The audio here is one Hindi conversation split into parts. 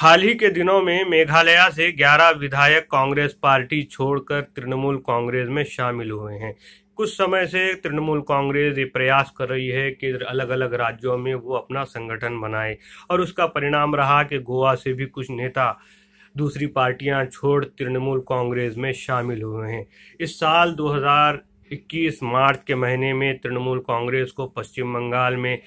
हाल ही के दिनों में मेघालय से 11 विधायक कांग्रेस पार्टी छोड़कर तृणमूल कांग्रेस में शामिल हुए हैं कुछ समय से तृणमूल कांग्रेस ये प्रयास कर रही है कि अलग अलग राज्यों में वो अपना संगठन बनाए और उसका परिणाम रहा कि गोवा से भी कुछ नेता दूसरी पार्टियां छोड़ तृणमूल कांग्रेस में शामिल हुए हैं इस साल 2021 मार्च के महीने में तृणमूल कांग्रेस को पश्चिम बंगाल में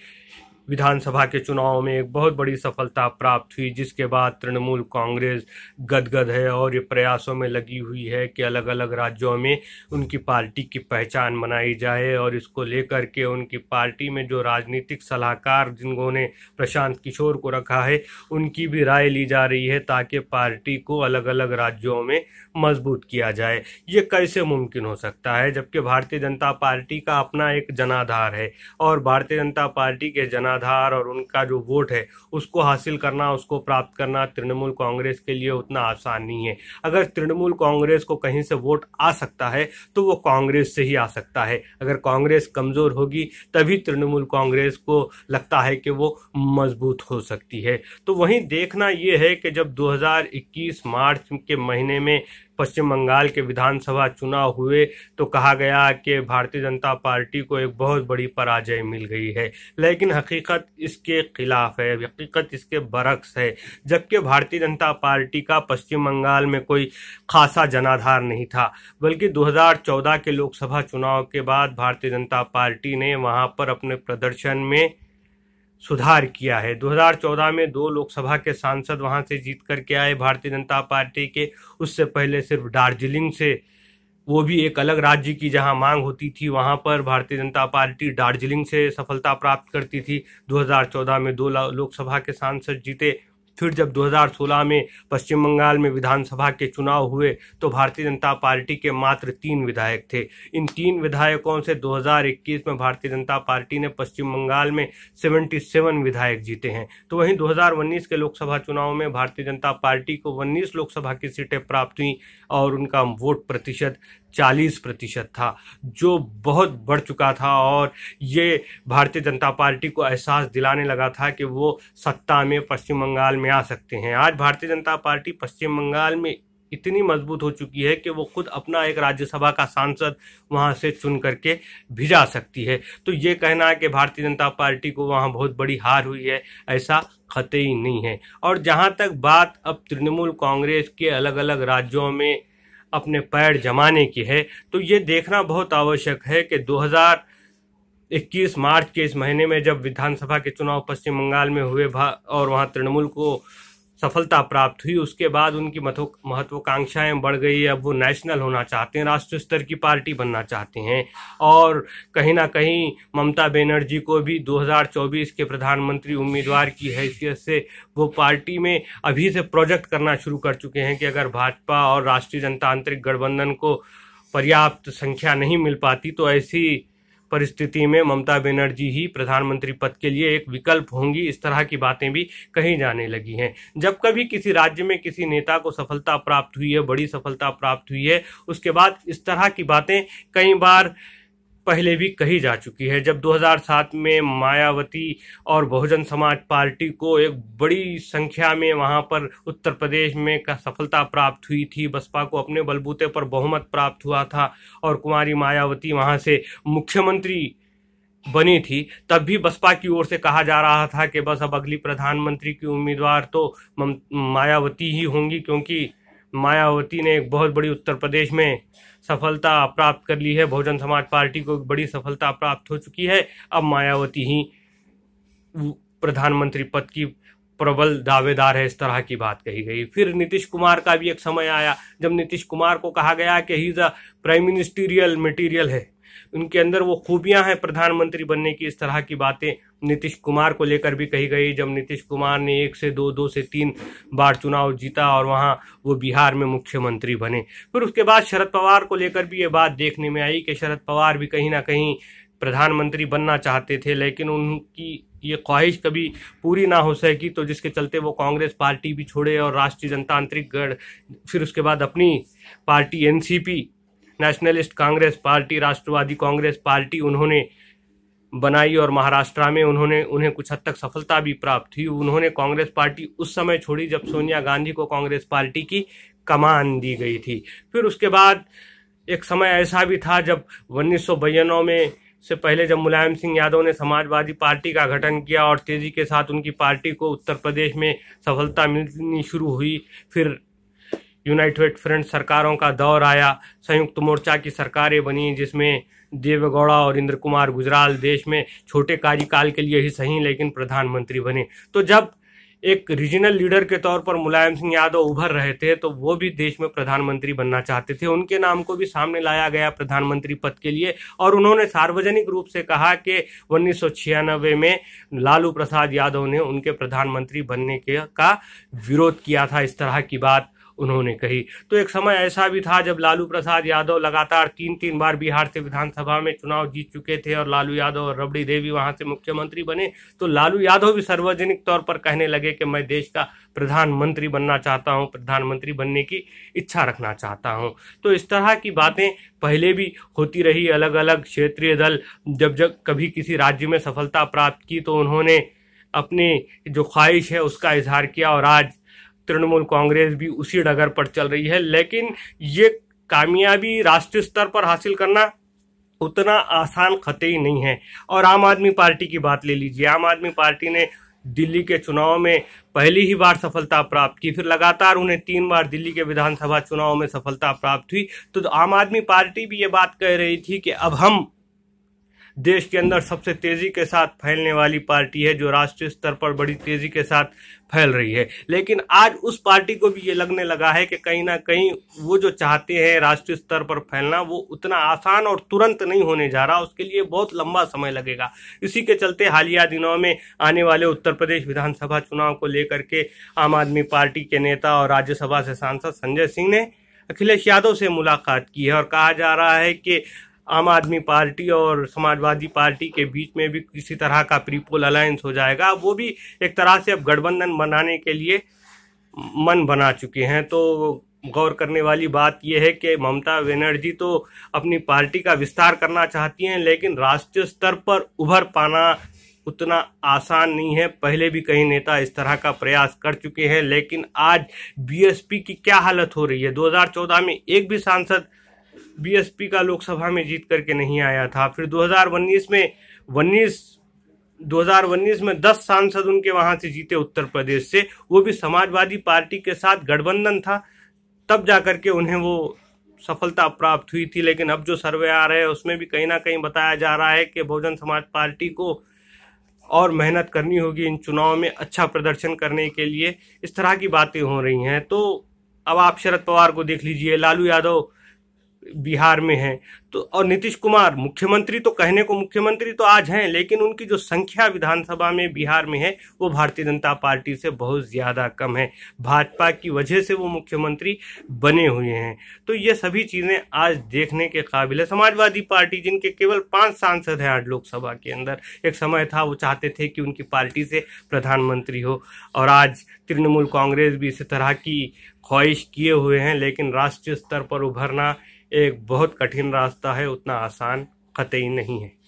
विधानसभा के चुनाव में एक बहुत बड़ी सफलता प्राप्त हुई जिसके बाद तृणमूल कांग्रेस गदगद है और ये प्रयासों में लगी हुई है कि अलग अलग राज्यों में उनकी पार्टी की पहचान बनाई जाए और इसको लेकर के उनकी पार्टी में जो राजनीतिक सलाहकार जिन्होंने प्रशांत किशोर को रखा है उनकी भी राय ली जा रही है ताकि पार्टी को अलग अलग राज्यों में मजबूत किया जाए ये कैसे मुमकिन हो सकता है जबकि भारतीय जनता पार्टी का अपना एक जनाधार है और भारतीय जनता पार्टी के जना आधार और उनका जो वोट है उसको हासिल करना उसको प्राप्त करना तृणमूल कांग्रेस के लिए उतना आसान नहीं है अगर तृणमूल कांग्रेस को कहीं से वोट आ सकता है तो वो कांग्रेस से ही आ सकता है अगर कांग्रेस कमज़ोर होगी तभी तृणमूल कांग्रेस को लगता है कि वो मजबूत हो सकती है तो वहीं देखना ये है कि जब 2021 मार्च के महीने में पश्चिम बंगाल के विधानसभा चुनाव हुए तो कहा गया कि भारतीय जनता पार्टी को एक बहुत बड़ी पराजय मिल गई है लेकिन हकीकत इसके खिलाफ है हकीकत इसके बरक्स है जबकि भारतीय जनता पार्टी का पश्चिम बंगाल में कोई खासा जनाधार नहीं था बल्कि 2014 के लोकसभा चुनाव के बाद भारतीय जनता पार्टी ने वहाँ पर अपने प्रदर्शन में सुधार किया है 2014 में दो लोकसभा के सांसद वहां से जीत करके आए भारतीय जनता पार्टी के उससे पहले सिर्फ दार्जिलिंग से वो भी एक अलग राज्य की जहां मांग होती थी वहां पर भारतीय जनता पार्टी दार्जिलिंग से सफलता प्राप्त करती थी 2014 में दो लोकसभा के सांसद जीते फिर जब 2016 में पश्चिम बंगाल में विधानसभा के चुनाव हुए तो भारतीय जनता पार्टी के मात्र तीन विधायक थे इन तीन विधायकों से 2021 में भारतीय जनता पार्टी ने पश्चिम बंगाल में 77 विधायक जीते हैं तो वहीं दो के लोकसभा चुनाव में भारतीय जनता पार्टी को उन्नीस लोकसभा की सीटें प्राप्त हुई और उनका वोट प्रतिशत 40 प्रतिशत था जो बहुत बढ़ चुका था और ये भारतीय जनता पार्टी को एहसास दिलाने लगा था कि वो सत्ता में पश्चिम बंगाल में आ सकते हैं आज भारतीय जनता पार्टी पश्चिम बंगाल में इतनी मजबूत हो चुकी है कि वो खुद अपना एक राज्यसभा का सांसद वहाँ से चुन करके भिजा सकती है तो ये कहना है कि भारतीय जनता पार्टी को वहाँ बहुत बड़ी हार हुई है ऐसा खतई नहीं है और जहाँ तक बात अब तृणमूल कांग्रेस के अलग अलग राज्यों में अपने पैर जमाने की है तो ये देखना बहुत आवश्यक है कि 2021 मार्च के इस महीने में जब विधानसभा के चुनाव पश्चिम बंगाल में हुए और वहाँ तृणमूल को सफलता प्राप्त हुई उसके बाद उनकी महत्वाकांक्षाएं बढ़ गई अब वो नेशनल होना चाहते हैं राष्ट्र स्तर की पार्टी बनना चाहते हैं और कहीं ना कहीं ममता बनर्जी को भी 2024 के प्रधानमंत्री उम्मीदवार की हैसियत से वो पार्टी में अभी से प्रोजेक्ट करना शुरू कर चुके हैं कि अगर भाजपा और राष्ट्रीय जनतांत्रिक गठबंधन को पर्याप्त संख्या नहीं मिल पाती तो ऐसी परिस्थिति में ममता बनर्जी ही प्रधानमंत्री पद के लिए एक विकल्प होंगी इस तरह की बातें भी कही जाने लगी हैं जब कभी किसी राज्य में किसी नेता को सफलता प्राप्त हुई है बड़ी सफलता प्राप्त हुई है उसके बाद इस तरह की बातें कई बार पहले भी कही जा चुकी है जब 2007 में मायावती और बहुजन समाज पार्टी को एक बड़ी संख्या में वहां पर उत्तर प्रदेश में का सफलता प्राप्त हुई थी बसपा को अपने बलबूते पर बहुमत प्राप्त हुआ था और कुमारी मायावती वहां से मुख्यमंत्री बनी थी तब भी बसपा की ओर से कहा जा रहा था कि बस अब अगली प्रधानमंत्री की उम्मीदवार तो मायावती ही होंगी क्योंकि मायावती ने एक बहुत बड़ी उत्तर प्रदेश में सफलता प्राप्त कर ली है बहुजन समाज पार्टी को एक बड़ी सफलता प्राप्त हो चुकी है अब मायावती ही प्रधानमंत्री पद की प्रबल दावेदार है इस तरह की बात कही गई फिर नीतीश कुमार का भी एक समय आया जब नीतीश कुमार को कहा गया कि ही अ प्राइम मिनिस्टीरियल मटीरियल है उनके अंदर वो खूबियां हैं प्रधानमंत्री बनने की इस तरह की बातें नीतीश कुमार को लेकर भी कही गई जब नीतीश कुमार ने एक से दो दो से तीन बार चुनाव जीता और वहाँ वो बिहार में मुख्यमंत्री बने फिर उसके बाद शरद पवार को लेकर भी ये बात देखने में आई कि शरद पवार भी कहीं ना कहीं प्रधानमंत्री बनना चाहते थे लेकिन उनकी ये ख्वाहिश कभी पूरी ना हो सकी तो जिसके चलते वो कांग्रेस पार्टी भी छोड़े और राष्ट्रीय जनतांत्रिक गढ़ फिर उसके बाद अपनी पार्टी एनसीपी नेशनलिस्ट कांग्रेस पार्टी राष्ट्रवादी कांग्रेस पार्टी उन्होंने बनाई और महाराष्ट्र में उन्होंने उन्हें कुछ हद तक सफलता भी प्राप्त हुई उन्होंने कांग्रेस पार्टी उस समय छोड़ी जब सोनिया गांधी को कांग्रेस पार्टी की कमान दी गई थी फिर उसके बाद एक समय ऐसा भी था जब उन्नीस में से पहले जब मुलायम सिंह यादव ने समाजवादी पार्टी का गठन किया और तेजी के साथ उनकी पार्टी को उत्तर प्रदेश में सफलता मिलनी शुरू हुई फिर यूनाइटेड फ्रंट सरकारों का दौर आया संयुक्त मोर्चा की सरकारें बनी जिसमें देवगौड़ा और इंद्र कुमार गुजराल देश में छोटे कार्यकाल के लिए ही सही लेकिन प्रधानमंत्री बने तो जब एक रीजनल लीडर के तौर पर मुलायम सिंह यादव उभर रहे थे तो वो भी देश में प्रधानमंत्री बनना चाहते थे उनके नाम को भी सामने लाया गया प्रधानमंत्री पद के लिए और उन्होंने सार्वजनिक रूप से कहा कि उन्नीस में लालू प्रसाद यादव ने उनके प्रधानमंत्री बनने के का विरोध किया था इस तरह की बात उन्होंने कही तो एक समय ऐसा भी था जब लालू प्रसाद यादव लगातार तीन तीन बार बिहार से विधानसभा में चुनाव जीत चुके थे और लालू यादव और रबड़ी देवी वहां से मुख्यमंत्री बने तो लालू यादव भी सार्वजनिक तौर पर कहने लगे कि मैं देश का प्रधानमंत्री बनना चाहता हूँ प्रधानमंत्री बनने की इच्छा रखना चाहता हूँ तो इस तरह की बातें पहले भी होती रही अलग अलग क्षेत्रीय दल जब जब कभी किसी राज्य में सफलता प्राप्त की तो उन्होंने अपनी जो ख्वाहिश है उसका इजहार किया और आज तृणमूल कांग्रेस भी उसी डगर पर चल रही है लेकिन ये कामयाबी राष्ट्रीय स्तर पर हासिल करना उतना आसान ही नहीं है और आम आदमी पार्टी की बात ले लीजिए आम आदमी पार्टी ने दिल्ली के चुनाव में पहली ही बार सफलता प्राप्त की फिर लगातार उन्हें तीन बार दिल्ली के विधानसभा चुनाव में सफलता प्राप्त हुई तो आम आदमी पार्टी भी ये बात कह रही थी कि अब हम देश के अंदर सबसे तेज़ी के साथ फैलने वाली पार्टी है जो राष्ट्रीय स्तर पर बड़ी तेज़ी के साथ फैल रही है लेकिन आज उस पार्टी को भी ये लगने लगा है कि कहीं ना कहीं वो जो चाहते हैं राष्ट्रीय स्तर पर फैलना वो उतना आसान और तुरंत नहीं होने जा रहा उसके लिए बहुत लंबा समय लगेगा इसी के चलते हालिया दिनों में आने वाले उत्तर प्रदेश विधानसभा चुनाव को लेकर के आम आदमी पार्टी के नेता और राज्यसभा से सांसद संजय सिंह ने अखिलेश यादव से मुलाकात की है और कहा जा रहा है कि आम आदमी पार्टी और समाजवादी पार्टी के बीच में भी किसी तरह का प्रीपोल अलायंस हो जाएगा वो भी एक तरह से अब गठबंधन बनाने के लिए मन बना चुके हैं तो गौर करने वाली बात यह है कि ममता बनर्जी तो अपनी पार्टी का विस्तार करना चाहती हैं लेकिन राष्ट्रीय स्तर पर उभर पाना उतना आसान नहीं है पहले भी कई नेता इस तरह का प्रयास कर चुके हैं लेकिन आज बीएसपी की क्या हालत हो रही है 2014 में एक भी सांसद बीएसपी का लोकसभा में जीत करके नहीं आया था फिर 2019 में 19 2019 में 10 सांसद उनके वहां से जीते उत्तर प्रदेश से वो भी समाजवादी पार्टी के साथ गठबंधन था तब जा करके उन्हें वो सफलता प्राप्त हुई थी लेकिन अब जो सर्वे आ रहे हैं उसमें भी कहीं ना कहीं बताया जा रहा है कि बहुजन समाज पार्टी को और मेहनत करनी होगी इन चुनाव में अच्छा प्रदर्शन करने के लिए इस तरह की बातें हो रही हैं तो अब आप शरद पवार को देख लीजिए लालू यादव बिहार में हैं तो और नीतीश कुमार मुख्यमंत्री तो कहने को मुख्यमंत्री तो आज हैं लेकिन उनकी जो संख्या विधानसभा में बिहार में है वो भारतीय जनता पार्टी से बहुत ज़्यादा कम है भाजपा की वजह से वो मुख्यमंत्री बने हुए हैं तो ये सभी चीज़ें आज देखने के काबिल है समाजवादी पार्टी जिनके केवल पाँच सांसद हैं आज लोकसभा के अंदर एक समय था वो चाहते थे कि उनकी पार्टी से प्रधानमंत्री हो और आज तृणमूल कांग्रेस भी इस तरह की ख्वाहिश किए हुए हैं लेकिन राष्ट्रीय स्तर पर उभरना एक बहुत कठिन रास्ता है उतना आसान कतई नहीं है